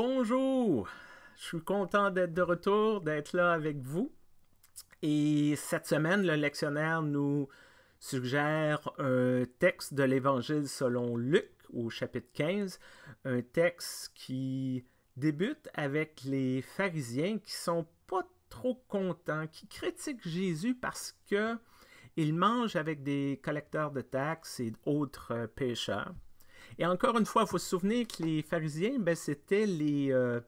Bonjour! Je suis content d'être de retour, d'être là avec vous. Et cette semaine, le lectionnaire nous suggère un texte de l'Évangile selon Luc au chapitre 15, un texte qui débute avec les pharisiens qui sont pas trop contents, qui critiquent Jésus parce que il mange avec des collecteurs de taxes et d'autres pécheurs. Et encore une fois, il faut se souvenir que les pharisiens, ben, c'était euh,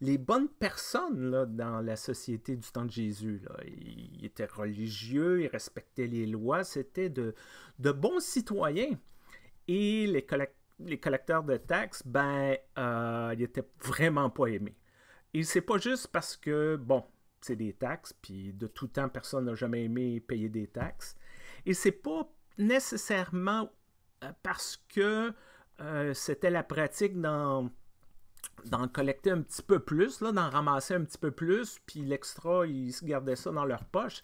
les, bonnes personnes dans la société du temps de Jésus. Ils étaient religieux, ils respectaient les lois, c'était de, bons citoyens. Et les, les collecteurs de taxes, ben, euh, ils n'étaient vraiment pas aimés. Et c'est pas juste parce que, bon, c'est des taxes, puis de tout temps, personne n'a jamais aimé payer des taxes. Et c'est pas nécessairement euh, parce que euh, c'était la pratique d'en, collecter un petit peu plus, là, d'en ramasser un petit peu plus, puis l'extra, ils se gardaient ça dans leur poche.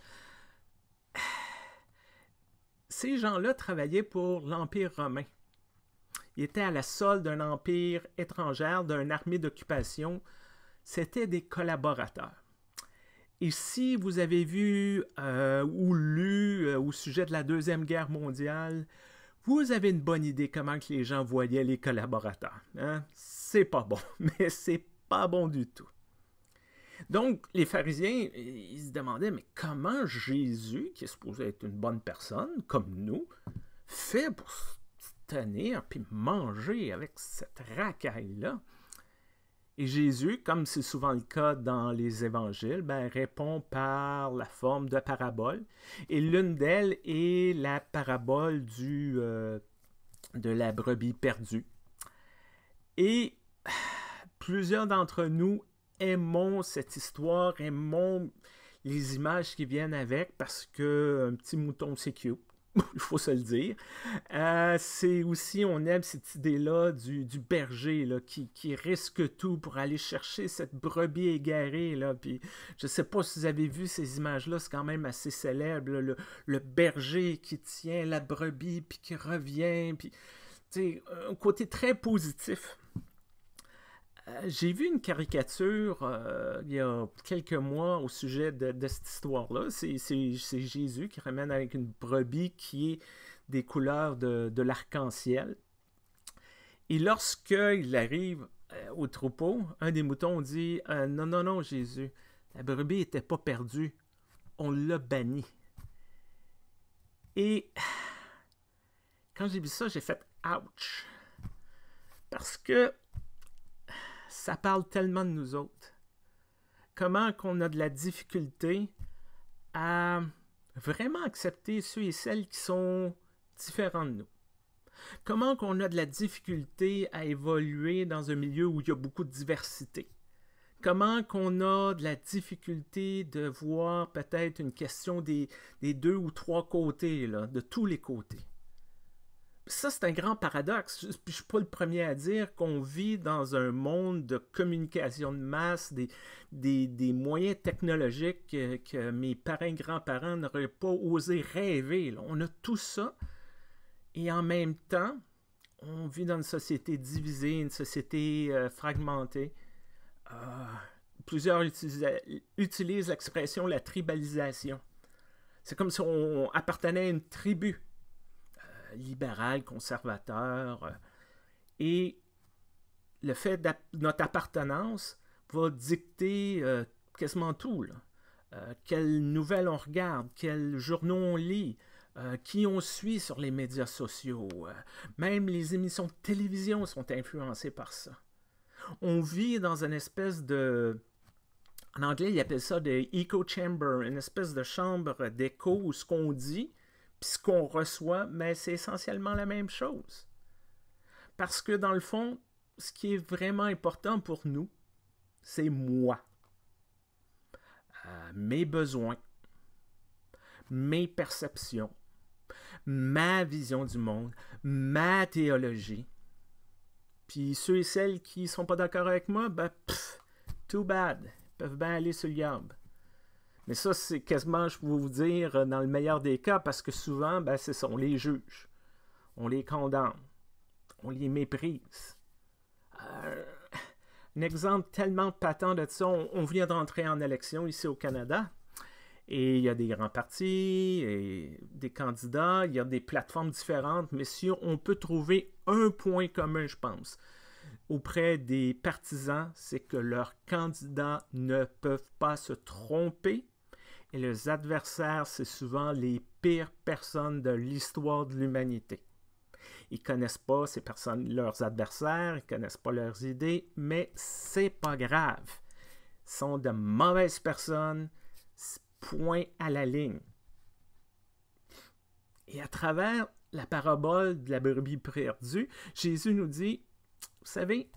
Ces gens-là travaillaient pour l'Empire romain. Ils étaient à la solde d'un empire étranger d'une armée d'occupation. C'était des collaborateurs. Et si vous avez vu euh, ou lu euh, au sujet de la Deuxième Guerre mondiale, vous avez une bonne idée comment que les gens voyaient les collaborateurs. Hein? C'est pas bon, mais c'est pas bon du tout. Donc, les pharisiens, ils se demandaient, mais comment Jésus, qui est supposé être une bonne personne, comme nous, fait pour se tenir puis manger avec cette racaille-là? Et Jésus, comme c'est souvent le cas dans les évangiles, ben, répond par la forme de parabole. Et l'une d'elles est la parabole du, euh, de la brebis perdue. Et plusieurs d'entre nous aimons cette histoire, aimons les images qui viennent avec parce que petit mouton c'est cute. il faut se le dire. Euh, c'est aussi, on aime cette idée-là du, berger qui, risque tout pour aller chercher cette brebis égarée. Là. je ne sais pas si vous avez vu ces images-là, c'est quand même assez célèbre. le, berger qui tient la brebis, puis qui revient. Puis, un côté très positif euh, j'ai vu une caricature euh, il y a quelques mois au sujet de, cette histoire-là. C'est Jésus qui ramène avec une brebis qui est des couleurs de, l'arc-en-ciel. Et lorsqu'il arrive euh, au troupeau, un des moutons dit Non, non, non, Jésus, la brebis n'était pas perdue. On l'a bannie. Et quand j'ai vu ça, j'ai fait Ouch! Parce que ça parle tellement de nous autres. Comment qu'on a de la difficulté à vraiment accepter ceux et celles qui sont différents de nous. Comment qu'on a de la difficulté à évoluer dans un milieu où il y a beaucoup de diversité. Comment qu'on a de la difficulté de voir peut-être une question des, deux ou trois côtés, de tous les côtés ça, c'est un grand paradoxe. je ne suis pas le premier à dire qu'on vit dans un monde de communication de masse, des, des, moyens technologiques que, mes parents, grands-parents n'auraient pas osé rêver. On a tout ça. Et en même temps, on vit dans une société divisée, une société euh, fragmentée. Euh, plusieurs utilisent l'expression la tribalisation. C'est comme si on appartenait à une tribu libéral, conservateur. Euh, et le fait de notre appartenance va dicter euh, quasiment tout. Là. Euh, quelles nouvelles on regarde, quels journaux on lit, qui on suit sur les médias sociaux. même les émissions de télévision sont influencées par ça. On vit dans une espèce de... En anglais, ils appellent ça des echo chamber, une espèce de chambre d'écho où ce qu'on dit puis ce qu'on reçoit, mais c'est essentiellement la même chose. Parce que dans le fond, ce qui est vraiment important pour nous, c'est moi. Euh, mes besoins, mes perceptions, ma vision du monde, ma théologie. Puis ceux et celles qui ne sont pas d'accord avec moi, ben, too bad. peuvent bien aller sur le mais ça, c'est quasiment, je peux vous dire, euh, dans le meilleur des cas, parce que souvent, ben, c'est ça, on les juge, on les condamne, on les méprise. Euh, un exemple tellement patent de ça, on, vient vient d'entrer en élection ici au Canada. Et il y a des grands partis, et des candidats, il y a des plateformes différentes, mais si on peut trouver un point commun, je pense, auprès des partisans, c'est que leurs candidats ne peuvent pas se tromper et les adversaires, c'est souvent les pires personnes de l'histoire de l'humanité. Ils connaissent pas ces personnes, leurs adversaires, ils connaissent pas leurs idées, mais c'est pas grave. Ils sont de mauvaises personnes, point à la ligne. Et à travers la parabole de la brebis perdue, Jésus nous dit, vous savez,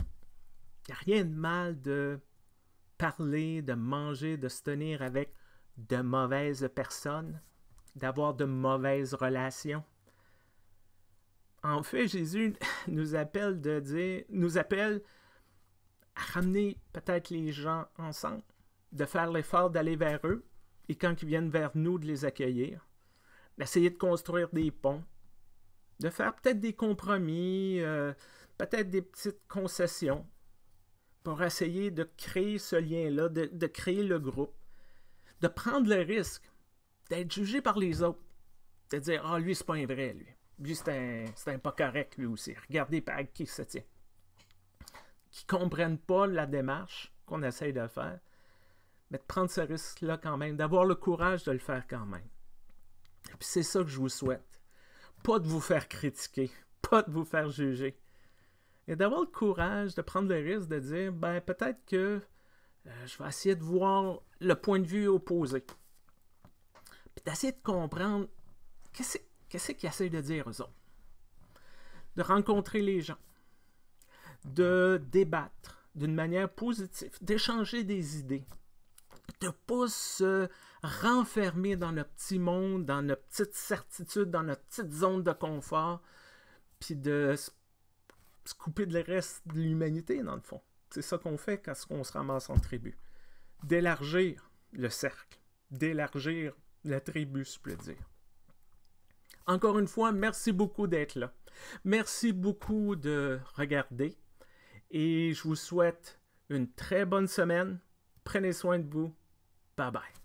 il n'y a rien de mal de parler, de manger, de se tenir avec de mauvaises personnes, d'avoir de mauvaises relations. En fait, Jésus nous appelle de dire, nous appelle à ramener peut-être les gens ensemble, de faire l'effort d'aller vers eux et quand ils viennent vers nous, de les accueillir, d'essayer de construire des ponts, de faire peut-être des compromis, euh, peut-être des petites concessions pour essayer de créer ce lien-là, de créer le groupe de prendre le risque d'être jugé par les autres, de dire Ah, oh, lui, c'est pas un vrai, lui. Lui, c'est un, pas correct, lui aussi. Regardez par qui se tient. Qui comprennent pas la démarche qu'on essaye de faire, mais de prendre ce risque-là quand même, d'avoir le courage de le faire quand même. Et puis c'est ça que je vous souhaite. Pas de vous faire critiquer, pas de vous faire juger. Et d'avoir le courage de prendre le risque de dire, ben peut-être que euh, je vais essayer de voir le point de vue opposé. Puis d'essayer de comprendre qu'est-ce qu'ils essayent de dire, aux autres. De rencontrer les gens. De débattre d'une manière positive. D'échanger des idées. De pas se renfermer dans notre petit monde, dans notre petite certitude, dans notre petite zone de confort. Puis de se couper de le reste de l'humanité, dans le fond. C'est ça qu'on fait quand on se ramasse en tribu. D'élargir le cercle, d'élargir la tribu, si je peux dire. Encore une fois, merci beaucoup d'être là. Merci beaucoup de regarder. Et je vous souhaite une très bonne semaine. Prenez soin de vous. Bye bye.